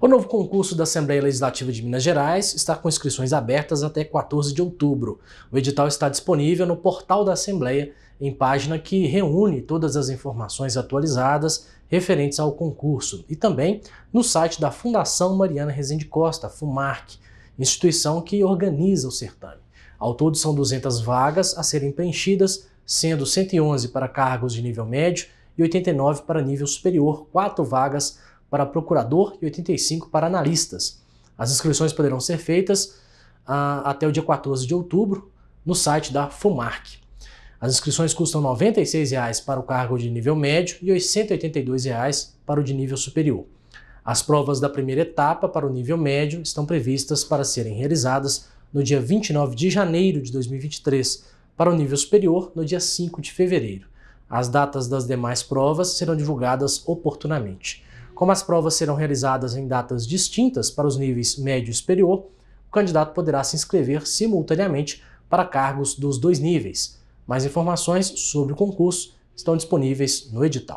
O novo concurso da Assembleia Legislativa de Minas Gerais está com inscrições abertas até 14 de outubro. O edital está disponível no portal da Assembleia, em página que reúne todas as informações atualizadas referentes ao concurso, e também no site da Fundação Mariana Rezende Costa, FUMARC, instituição que organiza o certame. Ao todo, são 200 vagas a serem preenchidas, sendo 111 para cargos de nível médio e 89 para nível superior, quatro vagas para procurador e 85 para analistas. As inscrições poderão ser feitas ah, até o dia 14 de outubro no site da FUMARC. As inscrições custam R$ 96,00 para o cargo de nível médio e R$ 882,00 para o de nível superior. As provas da primeira etapa para o nível médio estão previstas para serem realizadas no dia 29 de janeiro de 2023, para o nível superior no dia 5 de fevereiro. As datas das demais provas serão divulgadas oportunamente. Como as provas serão realizadas em datas distintas para os níveis médio e superior, o candidato poderá se inscrever simultaneamente para cargos dos dois níveis. Mais informações sobre o concurso estão disponíveis no edital.